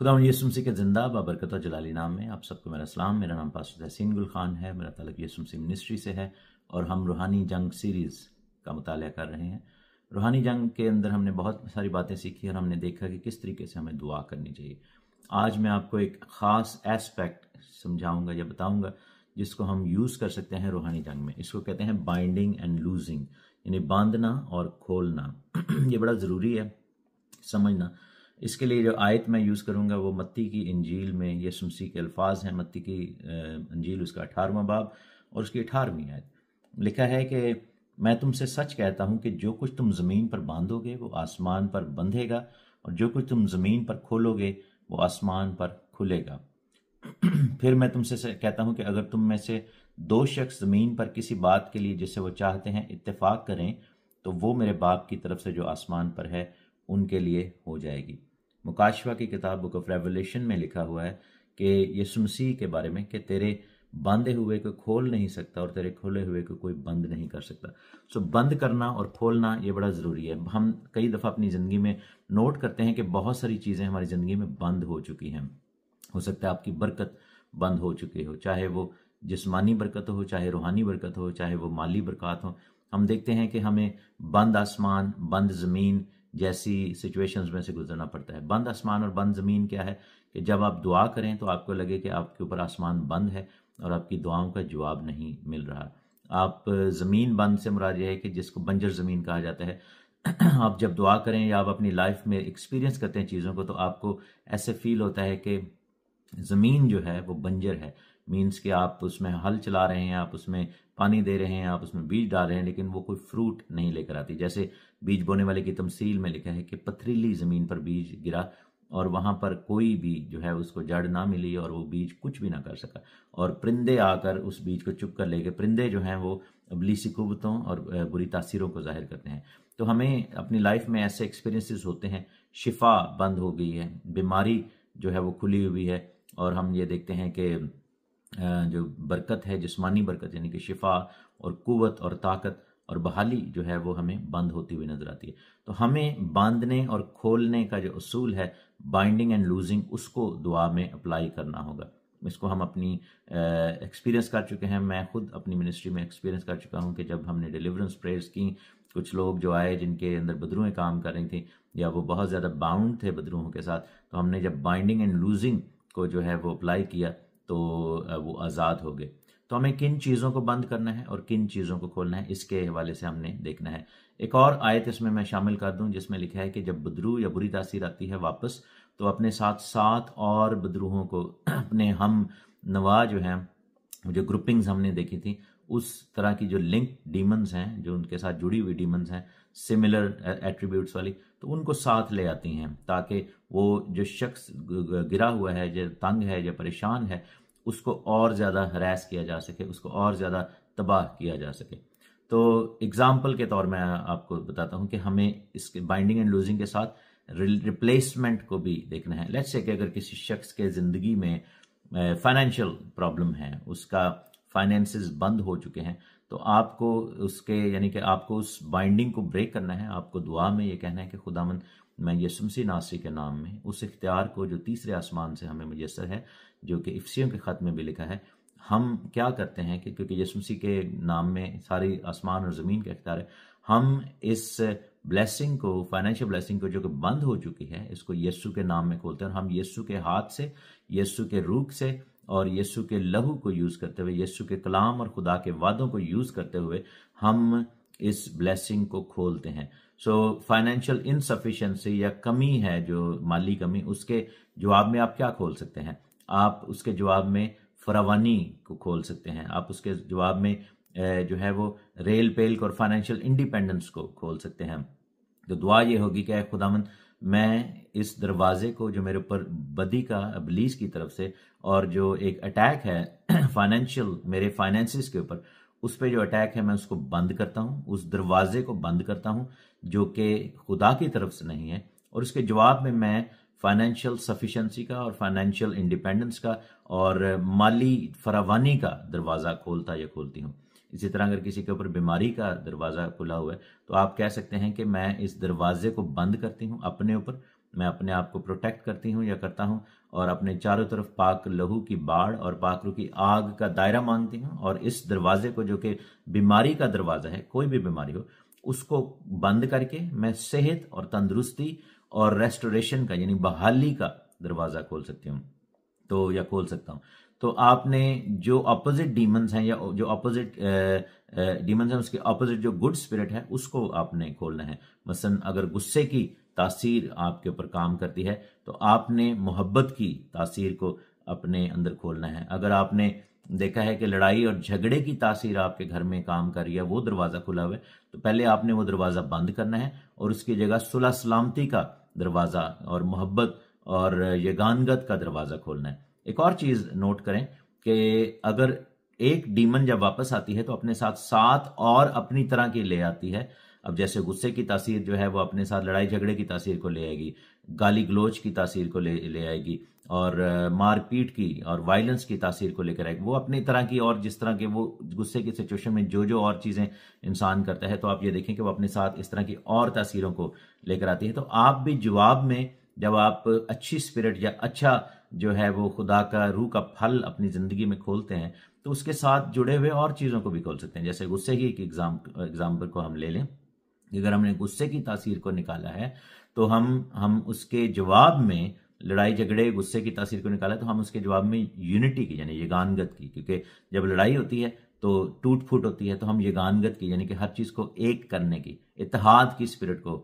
خدا مسیح کے زندہ بابرکتہ جلالی نام میں آپ سب کو میرا سلام میرا نام پاسد حسین گل خان ہے میرا تعلق مسیح منسٹری سے ہے اور ہم روحانی جنگ سیریز کا مطالعہ کر رہے ہیں روحانی جنگ کے اندر ہم نے بہت ساری باتیں سیکھی اور ہم نے دیکھا کہ کس طریقے سے ہمیں دعا کرنی چاہیے آج میں آپ کو ایک خاص ایسپیکٹ سمجھاؤں گا یا بتاؤں گا جس کو ہم یوز کر سکتے ہیں روحانی جنگ میں اس کو کہتے ہیں بائنڈنگ اینڈ لوزنگ یعنی باندھنا اور کھولنا یہ بڑا ضروری ہے سمجھنا اس کے لیے جو آیت میں یوز کروں گا وہ متی کی انجیل میں یہ سمسی کے الفاظ ہیں متی کی انجیل اس کا اٹھارہواں باب اور اس کی اٹھارہویں آیت لکھا ہے کہ میں تم سے سچ کہتا ہوں کہ جو کچھ تم زمین پر باندھو گے وہ آسمان پر بندھے گا اور جو کچھ تم زمین پر کھولو گے وہ آسمان پر کھلے گا پھر میں تم سے کہتا ہوں کہ اگر تم میں سے دو شخص زمین پر کسی بات کے لیے جسے وہ چاہتے ہیں اتفاق کریں تو وہ میرے باپ کی طرف سے جو آسمان پر ہے ان کے لیے ہو جائے گی مکاشفہ کی کتاب بک آف ریولیشن میں لکھا ہوا ہے کہ یسو مسیح کے بارے میں کہ تیرے باندھے ہوئے کو کھول نہیں سکتا اور تیرے کھولے ہوئے کو کوئی بند نہیں کر سکتا سو بند کرنا اور کھولنا یہ بڑا ضروری ہے ہم کئی دفعہ اپنی زندگی میں نوٹ کرتے ہیں کہ بہت ساری چیزیں ہماری زندگی میں بند ہو چکی ہیں ہو سکتا ہے آپ کی برکت بند ہو چکی ہو چاہے وہ جسمانی برکت ہو چاہے روحانی برکت ہو چاہے وہ مالی برکات ہو ہم دیکھتے ہیں کہ ہمیں بند آسمان بند زمین جیسی سچویشنز میں سے گزرنا پڑتا ہے بند آسمان اور بند زمین کیا ہے کہ جب آپ دعا کریں تو آپ کو لگے کہ آپ کے اوپر آسمان بند ہے اور آپ کی دعاؤں کا جواب نہیں مل رہا آپ زمین بند سے مراد یہ ہے کہ جس کو بنجر زمین کہا جاتا ہے آپ جب دعا کریں یا آپ اپنی لائف میں ایکسپیرینس کرتے ہیں چیزوں کو تو آپ کو ایسے فیل ہوتا ہے کہ زمین جو ہے وہ بنجر ہے مینس کہ آپ اس میں حل چلا رہے ہیں آپ اس میں پانی دے رہے ہیں آپ اس میں بیج ڈال رہے ہیں لیکن وہ کوئی فروٹ نہیں لے کر آتی جیسے بیج بونے والے کی تمثیل میں لکھا ہے کہ پتھریلی زمین پر بیج گرا اور وہاں پر کوئی بھی جو ہے اس کو جڑ نہ ملی اور وہ بیج کچھ بھی نہ کر سکا اور پرندے آ کر اس بیج کو چپ کر لے گئے پرندے جو ہیں وہ ابلیسی قوتوں اور بری تاثیروں کو ظاہر کرتے ہیں تو ہمیں اپنی لائف میں ایسے ایکسپیرینسز ہوتے ہیں شفا بند ہو گئی ہے بیماری جو ہے وہ کھلی ہوئی ہے اور ہم یہ دیکھتے ہیں کہ جو برکت ہے جسمانی برکت یعنی کہ شفا اور قوت اور طاقت اور بحالی جو ہے وہ ہمیں بند ہوتی ہوئی نظر آتی ہے تو ہمیں باندھنے اور کھولنے کا جو اصول ہے بائنڈنگ اینڈ لوزنگ اس کو دعا میں اپلائی کرنا ہوگا اس کو ہم اپنی ایکسپیرینس کر چکے ہیں میں خود اپنی منسٹری میں ایکسپیرینس کر چکا ہوں کہ جب ہم نے ڈیلیورنس پریئرس کی کچھ لوگ جو آئے جن کے اندر بدروہیں کام کر رہی تھیں یا وہ بہت زیادہ باؤنڈ تھے بدروہوں کے ساتھ تو ہم نے جب بائنڈنگ اینڈ لوزنگ کو جو ہے وہ اپلائی کیا تو وہ آزاد ہو گئے تو ہمیں کن چیزوں کو بند کرنا ہے اور کن چیزوں کو کھولنا ہے اس کے حوالے سے ہم نے دیکھنا ہے ایک اور آیت اس میں میں شامل کر دوں جس میں لکھا ہے کہ جب بدرو یا بری تاثیر آتی ہے واپس تو اپنے ساتھ ساتھ اور بدروہوں کو اپنے ہم نوا جو ہیں جو گروپنگز ہم نے دیکھی تھیں اس طرح کی جو لنک ڈیمنز ہیں جو ان کے ساتھ جڑی ہوئی ڈیمنز ہیں سملر ایٹریبیوٹس والی تو ان کو ساتھ لے آتی ہیں تاکہ وہ جو شخص گرا ہوا ہے جو تنگ ہے یا پریشان ہے اس کو اور زیادہ ہراس کیا جا سکے اس کو اور زیادہ تباہ کیا جا سکے تو اگزامپل کے طور میں آپ کو بتاتا ہوں کہ ہمیں اس کے بائنڈنگ اینڈ لوزنگ کے ساتھ ریپلیسمنٹ کو بھی دیکھنا ہے لیٹسے کہ اگر کسی شخص کے زندگی میں فائنینشیل پرابلم ہے اس کا فائنینسز بند ہو چکے ہیں تو آپ کو اس کے یعنی کہ آپ کو اس بائنڈنگ کو بریک کرنا ہے آپ کو دعا میں یہ کہنا ہے کہ خدا من میں یسمسی ناسی کے نام میں اس اختیار کو جو تیسرے آسمان سے ہمیں میسر ہے جو کہ افسیوں کے خط میں بھی لکھا ہے ہم کیا کرتے ہیں کہ کیونکہ یسمسی کے نام میں ساری آسمان اور زمین کا اختیار ہے ہم اس بلیسنگ کو فائنینشیل بلیسنگ کو جو کہ بند ہو چکی ہے اس کو یسو کے نام میں کھولتے ہیں اور ہم یسو کے ہاتھ سے یسو کے روح سے اور یسو کے لہو کو یوز کرتے ہوئے یسو کے کلام اور خدا کے وعدوں کو یوز کرتے ہوئے ہم اس بلیسنگ کو کھولتے ہیں سو فائنینشیل انسفیشنسی یا کمی ہے جو مالی کمی اس کے جواب میں آپ کیا کھول سکتے ہیں آپ اس کے جواب میں فراوانی کو کھول سکتے ہیں آپ اس کے جواب میں جو ہے وہ ریل پیل کو اور فائنینشیل انڈیپینڈنس کو کھول سکتے ہیں تو دعا یہ ہوگی کہ خدا مند میں اس دروازے کو جو میرے اوپر بدی کا ابلیس کی طرف سے اور جو ایک اٹیک ہے فائنینشیل میرے فائنینسز کے اوپر اس پہ جو اٹیک ہے میں اس کو بند کرتا ہوں اس دروازے کو بند کرتا ہوں جو کہ خدا کی طرف سے نہیں ہے اور اس کے جواب میں میں فائنینشیل سفیشنسی کا اور فائنینشیل انڈیپینڈنس کا اور مالی فراوانی کا دروازہ کھولتا یا کھولتی ہوں اسی طرح اگر کسی کے اوپر بیماری کا دروازہ کھلا ہوا ہے تو آپ کہہ سکتے ہیں کہ میں اس دروازے کو بند کرتی ہوں اپنے اوپر میں اپنے آپ کو پروٹیکٹ کرتی ہوں یا کرتا ہوں اور اپنے چاروں طرف پاک لہو کی باڑھ اور پاک رو کی آگ کا دائرہ مانگتی ہوں اور اس دروازے کو جو کہ بیماری کا دروازہ ہے کوئی بھی بیماری ہو اس کو بند کر کے میں صحت اور تندرستی اور ریسٹوریشن کا یعنی بحالی کا دروازہ کھول سکتی ہوں تو یا کھول سکتا ہوں تو آپ نے جو اپوزٹ ڈیمنس ہیں یا جو اپوزٹ ڈیمنس ہیں اس کے اپوزٹ جو گڈ اسپرٹ ہے اس کو آپ نے کھولنا ہے مثلا اگر غصے کی تاثیر آپ کے اوپر کام کرتی ہے تو آپ نے محبت کی تاثیر کو اپنے اندر کھولنا ہے اگر آپ نے دیکھا ہے کہ لڑائی اور جھگڑے کی تاثیر آپ کے گھر میں کام کر رہی ہے وہ دروازہ کھلا ہوا ہے تو پہلے آپ نے وہ دروازہ بند کرنا ہے اور اس کی جگہ صلح سلامتی کا دروازہ اور محبت اور یگانگت کا دروازہ کھولنا ہے ایک اور چیز نوٹ کریں کہ اگر ایک ڈیمن جب واپس آتی ہے تو اپنے ساتھ سات اور اپنی طرح کی لے آتی ہے اب جیسے غصے کی تاثیر جو ہے وہ اپنے ساتھ لڑائی جھگڑے کی تاثیر کو لے آئے گی گالی گلوچ کی تاثیر کو لے لے آئے گی اور مار پیٹ کی اور وائلنس کی تاثیر کو لے کر آئے وہ اپنے طرح کی اور جس طرح کے وہ غصے کی سچویشن میں جو جو اور چیزیں انسان کرتا ہے تو آپ یہ دیکھیں کہ وہ اپنے ساتھ اس طرح کی اور تاثیروں کو لے کر آتی ہے تو آپ بھی جواب میں جب آپ اچھی اسپرٹ یا اچھا جو ہے وہ خدا کا روح کا پھل اپنی زندگی میں کھولتے ہیں تو اس کے ساتھ جڑے ہوئے اور چیزوں کو بھی کھول سکتے ہیں جیسے غصے کی ایک ایگزام ایگزامپل کو ہم لے لیں اگر ہم نے غصے کی تاثیر کو نکالا ہے تو ہم ہم اس کے جواب میں لڑائی جھگڑے غصے کی تاثیر کو نکالا تو ہم اس کے جواب میں یونٹی کی یعنی یگانگت کی کیونکہ جب لڑائی ہوتی ہے تو ٹوٹ پھوٹ ہوتی ہے تو ہم یگانگت کی یعنی کہ ہر چیز کو ایک کرنے کی اتحاد کی اسپرٹ کو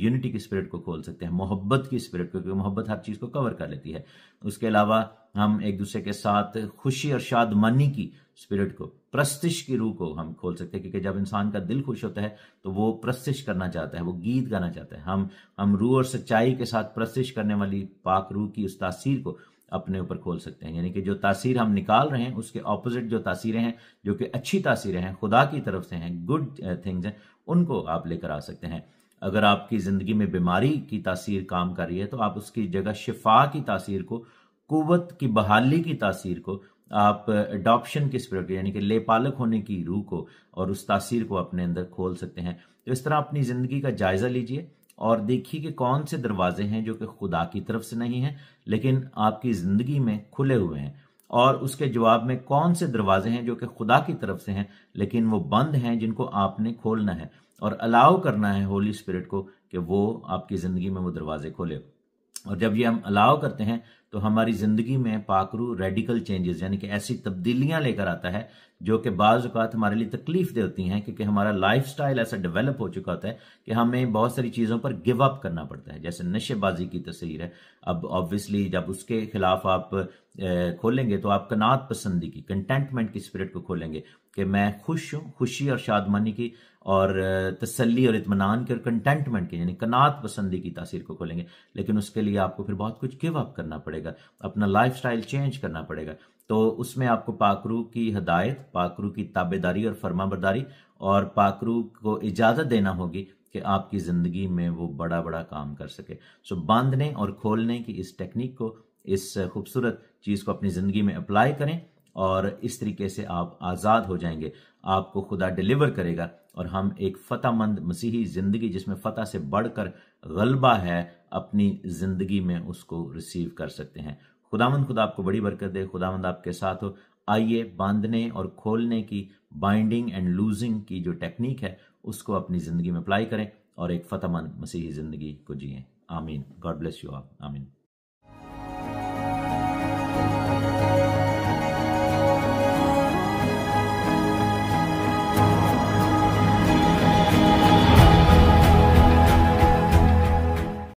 یونٹی کی اسپرٹ کو کھول سکتے ہیں محبت کی اسپرٹ کو کیونکہ محبت ہر چیز کو کور کر لیتی ہے اس کے علاوہ ہم ایک دوسرے کے ساتھ خوشی اور شادمانی کی اسپرٹ کو پرستش کی روح کو ہم کھول سکتے ہیں کیونکہ جب انسان کا دل خوش ہوتا ہے تو وہ پرستش کرنا چاہتا ہے وہ گیت گانا چاہتا ہے ہم ہم روح اور سچائی کے ساتھ پرستش کرنے والی پاک روح کی اس تاثیر کو اپنے اوپر کھول سکتے ہیں یعنی کہ جو تاثیر ہم نکال رہے ہیں اس کے اپوزٹ جو تاثیریں ہیں جو کہ اچھی تاثیریں ہیں خدا کی طرف سے ہیں گڈ تھنگز uh, ہیں ان کو آپ لے کر آ سکتے ہیں اگر آپ کی زندگی میں بیماری کی تاثیر کام کر رہی ہے تو آپ اس کی جگہ شفا کی تاثیر کو قوت کی بحالی کی تاثیر کو آپ اڈاپشن کی اسپرٹ یعنی کہ لے پالک ہونے کی روح کو اور اس تاثیر کو اپنے اندر کھول سکتے ہیں تو اس طرح اپنی زندگی کا جائزہ لیجئے اور دیکھیے کہ کون سے دروازے ہیں جو کہ خدا کی طرف سے نہیں ہیں لیکن آپ کی زندگی میں کھلے ہوئے ہیں اور اس کے جواب میں کون سے دروازے ہیں جو کہ خدا کی طرف سے ہیں لیکن وہ بند ہیں جن کو آپ نے کھولنا ہے اور الاؤ کرنا ہے ہولی اسپرٹ کو کہ وہ آپ کی زندگی میں وہ دروازے کھولے اور جب یہ ہم الاؤ کرتے ہیں تو ہماری زندگی میں پاکرو ریڈیکل چینجز یعنی کہ ایسی تبدیلیاں لے کر آتا ہے جو کہ بعض اوقات ہمارے لیے تکلیف دے ہوتی ہیں کیونکہ ہمارا لائف سٹائل ایسا ڈیولپ ہو چکا ہوتا ہے کہ ہمیں بہت ساری چیزوں پر گیو اپ کرنا پڑتا ہے جیسے نشے بازی کی تصویر ہے اب آبویسلی جب اس کے خلاف آپ کھولیں گے تو آپ کنات پسندی کی کنٹینٹمنٹ کی اسپرٹ کو کھولیں گے کہ میں خوش ہوں خوشی اور شادمانی کی اور تسلی اور اطمینان کی اور کنٹینٹمنٹ کی یعنی کنات پسندی کی تاثیر کو کھولیں گے لیکن اس کے لیے آپ کو پھر بہت کچھ گیو اپ کرنا پڑے گا پڑے گا اپنا لائف سٹائل چینج کرنا پڑے گا تو اس میں آپ کو پاکرو کی ہدایت پاکرو کی تابے داری اور فرما برداری اور پاکرو کو اجازت دینا ہوگی کہ آپ کی زندگی میں وہ بڑا بڑا کام کر سکے سو باندھنے اور کھولنے کی اس ٹیکنیک کو اس خوبصورت چیز کو اپنی زندگی میں اپلائی کریں اور اس طریقے سے آپ آزاد ہو جائیں گے آپ کو خدا ڈیلیور کرے گا اور ہم ایک فتح مند مسیحی زندگی جس میں فتح سے بڑھ کر غلبہ ہے اپنی زندگی میں اس کو ریسیو کر سکتے ہیں خدا مند خدا آپ کو بڑی برکت دے خدا مند آپ کے ساتھ ہو آئیے باندھنے اور کھولنے کی بائنڈنگ اینڈ لوزنگ کی جو ٹیکنیک ہے اس کو اپنی زندگی میں اپلائی کریں اور ایک فتح مند مسیحی زندگی کو جئیں آمین گاڈ بلیس یو آپ آمین